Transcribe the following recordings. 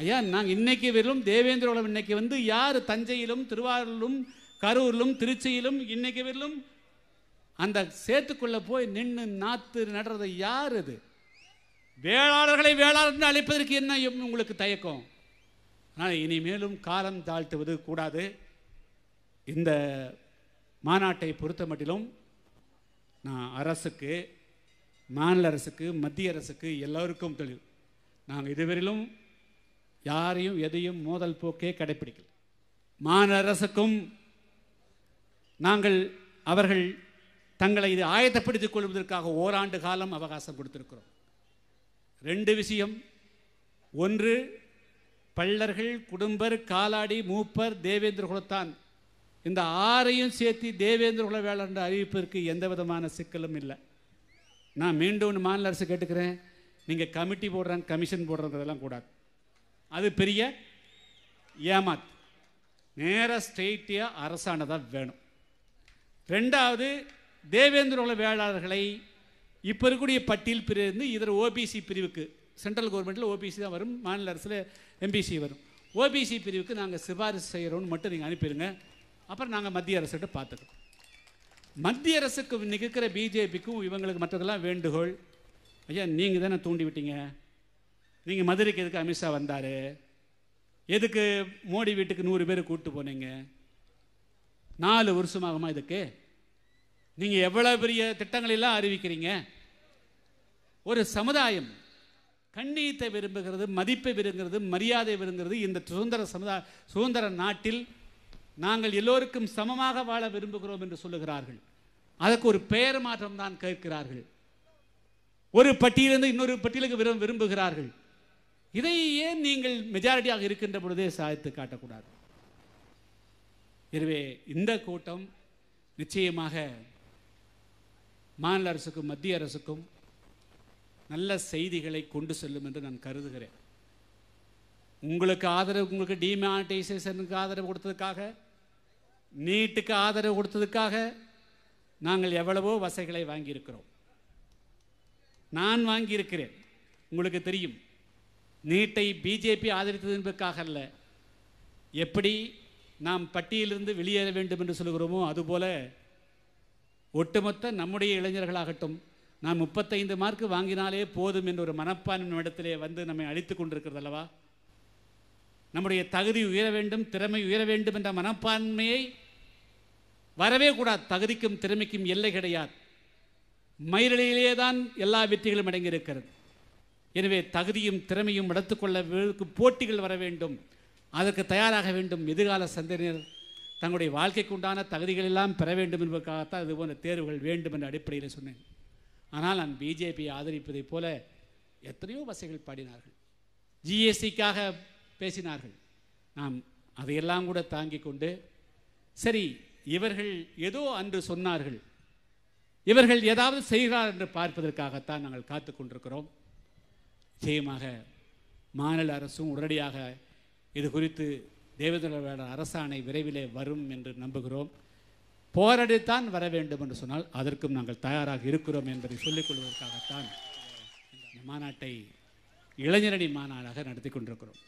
ஐயா நாங்கள் இன்றைக்கி வெறும் தேவேந்திர உலகம் இன்னைக்கு வந்து யார் தஞ்சையிலும் திருவாரூரிலும் கரூரிலும் திருச்சியிலும் இன்னைக்கு வெறும் அந்த சேத்துக்குள்ளே போய் நின்று நாத்து நடுறது யார் அது வேளாளர்களை வேளாளர்னு அழைப்பதற்கு என்ன உங்களுக்கு தயக்கம் ஆனால் இனிமேலும் காலம் தாழ்த்துவது கூடாது இந்த மாநாட்டை பொறுத்த மட்டிலும் நான் அரசுக்கு மாநில அரசுக்கு மத்திய அரசுக்கு எல்லோருக்கும் தொழில் நாங்கள் இதுவரையிலும் யாரையும் எதையும் மோதல் போக்கே கடைபிடிக்கல மாநரசுக்கும் நாங்கள் அவர்கள் தங்களை இது ஆயத்தப்படுத்திக் கொள்வதற்காக ஓராண்டு காலம் அவகாசம் கொடுத்திருக்கிறோம் ரெண்டு விஷயம் ஒன்று பள்ளர்கள் குடும்பர் காலாடி மூப்பர் தேவேந்திர குலத்தான் இந்த ஆறையும் சேர்த்து தேவேந்திர குல வேலை என்ற அறிவிப்பிற்கு எந்த விதமான சிக்கலும் இல்லை நான் மீண்டும் மாநில அரசு கேட்டுக்கிறேன் நீங்கள் கமிட்டி போடுறாங்க கமிஷன் போடுறதெல்லாம் கூடாது அது பெரிய ஏமாத் நேராக ஸ்ட்ரெயிட்டியாக அரசானதாக வேணும் ரெண்டாவது உள்ள வேளாளர்களை இப்போ இருக்கக்கூடிய பட்டியல் பிரிவு இருந்து இதர் ஓபிசி பிரிவுக்கு சென்ட்ரல் கவர்மெண்ட்டில் ஓபிசி தான் வரும் மாநில அரசில் எம்பிசி வரும் ஓபிசி பிரிவுக்கு நாங்கள் சிபாரிசு செய்கிறோன்னு மட்டும் நீங்கள் அனுப்பிடுங்க அப்புறம் நாங்கள் மத்திய அரசுகிட்ட பார்த்துக்கிறோம் மத்திய அரசுக்கு நிற்கிற பிஜேபிக்கும் இவங்களுக்கு மற்றதெல்லாம் வேண்டுகோள் ஐயா நீங்கள் தானே தூண்டி விட்டீங்க நீங்கள் மதுரைக்கு எதுக்கு அமித்ஷா வந்தார் எதுக்கு மோடி வீட்டுக்கு நூறு பேர் கூப்பிட்டு போனீங்க நாலு வருஷமாகுமா இதுக்கு நீங்கள் எவ்வளோ பெரிய எல்லாம் அறிவிக்கிறீங்க ஒரு சமுதாயம் கண்ணியத்தை விரும்புகிறது மதிப்பை விரும்புகிறது மரியாதை விரும்புகிறது இந்த சுதந்திர சமுதாய சுதந்திர நாட்டில் நாங்கள் எல்லோருக்கும் சமமாக வாழ விரும்புகிறோம் என்று சொல்லுகிறார்கள் அதற்கு ஒரு பெயர் மாற்றம் தான் கேட்கிறார்கள் ஒரு பட்டியலிருந்து இன்னொரு பட்டியலுக்கு விரும்புகிறார்கள் இதை ஏன் நீங்கள் மெஜாரிட்டியாக இருக்கின்ற பொழுதே சாய்த்து காட்டக்கூடாது எனவே இந்த கூட்டம் நிச்சயமாக மாநில அரசுக்கும் மத்திய அரசுக்கும் நல்ல செய்திகளை கொண்டு செல்லும் என்று நான் கருதுகிறேன் உங்களுக்கு ஆதரவு உங்களுக்கு டிமானிட்டைசேஷனுக்கு ஆதரவு கொடுத்ததுக்காக நீட்டுக்கு ஆதரவு கொடுத்ததுக்காக நாங்கள் எவ்வளவோ வசைகளை வாங்கியிருக்கிறோம் நான் வாங்கியிருக்கிறேன் உங்களுக்கு தெரியும் நீட்டை பிஜேபி ஆதரித்தது என்பதற்காக அல்ல எப்படி நாம் பட்டியலிருந்து வெளியேற வேண்டும் என்று சொல்கிறோமோ அதுபோல ஒட்டுமொத்த நம்முடைய இளைஞர்களாகட்டும் நாம் முப்பத்தைந்து மார்க் வாங்கினாலே போதும் என்ற ஒரு மனப்பான்மை நம்மிடத்திலே வந்து நம்மை அழித்து கொண்டிருக்கிறது அல்லவா நம்முடைய தகுதி உயர வேண்டும் திறமை உயர வேண்டும் என்ற மனப்பான்மையை வரவே கூடாது தகுதிக்கும் திறமைக்கும் எல்லை கிடையாது மயிரிலேயே தான் எல்லா வெற்றிகளும் அடங்கியிருக்கிறது எனவே தகுதியும் திறமையும் எடுத்துக்கொள்ள போட்டிகள் வர வேண்டும் அதற்கு தயாராக வேண்டும் எதிர்கால சந்ததியினர் தங்களுடைய வாழ்க்கைக்கு உண்டான தகுதிகள் எல்லாம் பெற வேண்டும் என்பதற்காகத்தான் இது போன்ற தேர்வுகள் வேண்டும் என்ற அடிப்படையில் சொன்னேன் ஆனால் நான் பிஜேபியை ஆதரிப்பதைப் போல எத்தனையோ வசைகள் பாடினார்கள் ஜிஎஸ்டிக்காக பேசினார்கள் நாம் அதையெல்லாம் கூட தாங்கிக் கொண்டு சரி இவர்கள் ஏதோ அன்று சொன்னார்கள் இவர்கள் ஏதாவது செய்கிறார் என்று பார்ப்பதற்காகத்தான் நாங்கள் காத்து கொண்டிருக்கிறோம் நிச்சயமாக மாநில அரசும் உடனடியாக இது குறித்து தேவதொழிலாளர் அரசாணை விரைவிலே வரும் என்று நம்புகிறோம் போராடித்தான் வர வேண்டும் என்று சொன்னால் அதற்கும் நாங்கள் தயாராக இருக்கிறோம் என்பதை சொல்லிக் கொள்வதற்காகத்தான் இந்த மாநாட்டை இளைஞரணி மாநாடாக நடத்தி கொண்டிருக்கிறோம்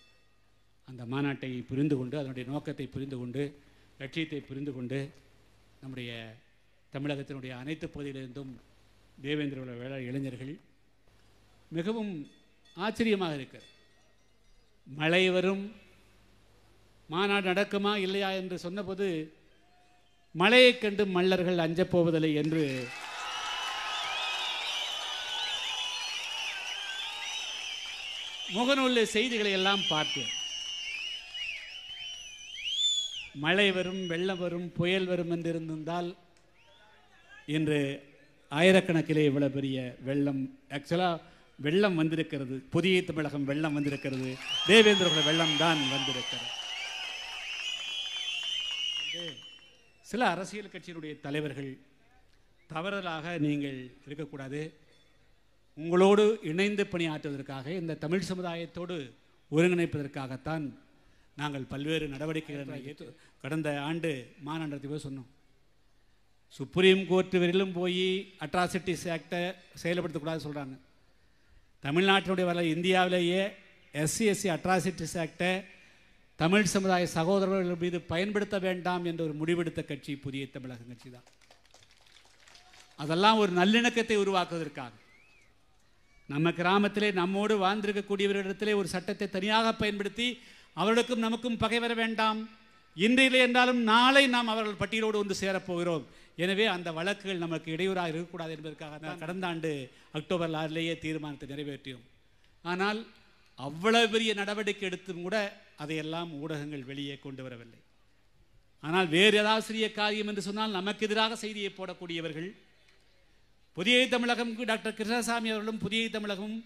அந்த மாநாட்டை புரிந்து கொண்டு அதனுடைய நோக்கத்தை புரிந்து கொண்டு லட்சியத்தை புரிந்து கொண்டு நம்முடைய தமிழகத்தினுடைய அனைத்து பகுதியிலிருந்தும் தேவேந்திர வேளாண் இளைஞர்கள் மிகவும் ஆச்சரியமாக இருக்கிறது மழை வரும் மாநாடு நடக்குமா இல்லையா என்று சொன்னபோது மழையை கண்டு மல்லர்கள் அஞ்சப் போவதில்லை என்று முகநூல் செய்திகளை எல்லாம் பார்த்தேன் மழை வரும் வெள்ளம் வரும் புயல் வரும் என்று இருந்திருந்தால் இன்று ஆயிரக்கணக்கிலே இவ்வளவு பெரிய வெள்ளம் ஆக்சுவலாக வெள்ளம் வந்திருக்கிறது புதிய தமிழகம் வெள்ளம் வந்திருக்கிறது தேவேந்திர வெள்ளம் தான் வந்திருக்கிறது சில அரசியல் கட்சியினுடைய தலைவர்கள் தவறுதலாக நீங்கள் இருக்கக்கூடாது உங்களோடு இணைந்து பணியாற்றுவதற்காக இந்த தமிழ் சமுதாயத்தோடு ஒருங்கிணைப்பதற்காகத்தான் நாங்கள் பல்வேறு நடவடிக்கைகளை கடந்த ஆண்டு மாநாட்டத்தை போய் சொன்னோம் சுப்ரீம் கோர்ட்டு வரையிலும் போய் அட்ராசிட்டிஸ் ஆக்டை செயல்படுத்தக்கூடாது சொல்கிறாங்க தமிழ்நாட்டினுடைய வரலாறு இந்தியாவிலேயே எஸ்சி எஸ்சி அட்ராசிட்டிஸ் ஆக்டை தமிழ் சமுதாய சகோதரர்கள் மீது பயன்படுத்த வேண்டாம் என்ற ஒரு முடிவெடுத்த கட்சி புதிய தமிழக கட்சி தான் அதெல்லாம் ஒரு நல்லிணக்கத்தை உருவாக்குவதற்காக நம்ம கிராமத்திலே நம்மோடு வாழ்ந்திருக்கக்கூடியவர்களிடத்திலே ஒரு சட்டத்தை தனியாக பயன்படுத்தி அவர்களுக்கும் நமக்கும் பகை வர வேண்டாம் இன்றையிலே என்றாலும் நாளை நாம் அவர்கள் பட்டியலோடு ஒன்று சேரப்போகிறோம் எனவே அந்த வழக்குகள் நமக்கு இடையூறாக இருக்கக்கூடாது என்பதற்காக தான் கடந்த ஆண்டு அக்டோபர் ஆறிலேயே தீர்மானத்தை நிறைவேற்றியும் ஆனால் அவ்வளவு பெரிய நடவடிக்கை எடுத்தும் கூட அதையெல்லாம் ஊடகங்கள் வெளியே கொண்டு வரவில்லை ஆனால் வேறு ஏதாவது சிறிய காரியம் என்று சொன்னால் நமக்கு எதிராக செய்தியை போடக்கூடியவர்கள் புதிய தமிழகம் டாக்டர் கிருஷ்ணசாமி அவர்களும் புதிய தமிழகமும்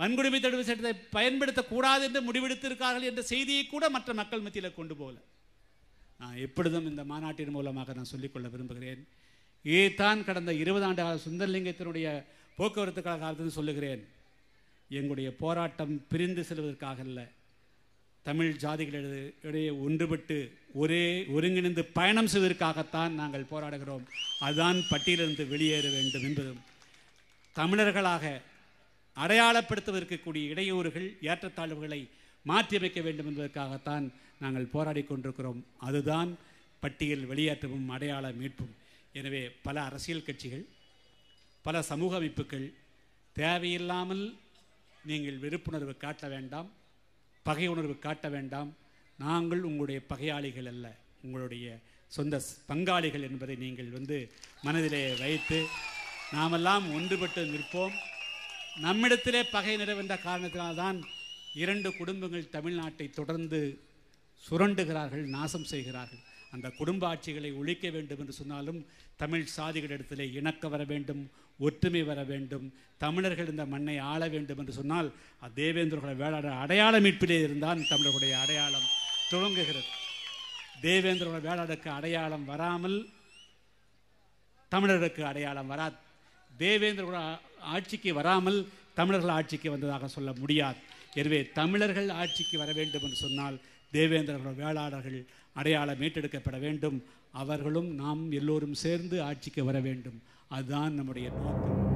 வன்கொடுமை தடுப்பு சட்டத்தை பயன்படுத்தக்கூடாது என்று முடிவெடுத்திருக்கார்கள் என்ற செய்தியை கூட மற்ற மக்கள் மத்தியில் கொண்டு போகல எப்பொழுதும் இந்த மாநாட்டின் மூலமாக நான் சொல்லிக்கொள்ள விரும்புகிறேன் ஏதான் கடந்த இருபது ஆண்டு கால சுந்தரலிங்கத்தினுடைய போக்குவரத்து கழக சொல்லுகிறேன் எங்களுடைய போராட்டம் பிரிந்து செல்வதற்காக அல்ல தமிழ் ஜாதிகளிடையே இடையே ஒன்றுபட்டு ஒரே ஒருங்கிணைந்து பயணம் செய்வதற்காகத்தான் நாங்கள் போராடுகிறோம் அதுதான் பட்டியலிருந்து வெளியேற வேண்டும் என்பதும் தமிழர்களாக அடையாளப்படுத்துவதற்கக்கூடிய இடையூறுகள் ஏற்றத்தாழ்வுகளை மாற்றியமைக்க வேண்டும் என்பதற்காகத்தான் நாங்கள் போராடி கொண்டிருக்கிறோம் அதுதான் பட்டியல் வெளியேற்றமும் அடையாள மீட்பும் எனவே பல அரசியல் கட்சிகள் பல சமூக அமைப்புகள் தேவையில்லாமல் நீங்கள் வெறுப்புணர்வு காட்ட வேண்டாம் பகை உணர்வு காட்ட வேண்டாம் நாங்கள் உங்களுடைய பகையாளிகள் அல்ல உங்களுடைய சொந்த பங்காளிகள் என்பதை நீங்கள் வந்து மனதிலே வைத்து நாமெல்லாம் ஒன்றுபட்டு நிற்போம் நம்மிடத்திலே பகை நிறைவென்ற காரணத்தினால்தான் இரண்டு குடும்பங்கள் தமிழ்நாட்டை தொடர்ந்து சுரண்டுகிறார்கள் நாசம் செய்கிறார்கள் அந்த குடும்ப ஆட்சிகளை ஒழிக்க வேண்டும் என்று சொன்னாலும் தமிழ் சாதிகளிடத்திலே இணக்க வர வேண்டும் ஒற்றுமை வர வேண்டும் தமிழர்கள் இந்த மண்ணை ஆள வேண்டும் என்று சொன்னால் தேவேந்திரகுல வேளாளர் அடையாள மீட்பிலே இருந்தால் தமிழர்களுடைய அடையாளம் துவங்குகிறது தேவேந்திரோட வேளாடுக்கு அடையாளம் வராமல் தமிழருக்கு அடையாளம் வராது தேவேந்திரோட ஆட்சிக்கு வராமல் தமிழர்கள் ஆட்சிக்கு வந்ததாக சொல்ல முடியாது எனவே தமிழர்கள் ஆட்சிக்கு வர வேண்டும் என்று சொன்னால் தேவேந்திரர்கள் வேளாளர்கள் அடையாளம் மீட்டெடுக்கப்பட வேண்டும் அவர்களும் நாம் எல்லோரும் சேர்ந்து ஆட்சிக்கு வர வேண்டும் அதுதான் நம்முடைய நோக்கம்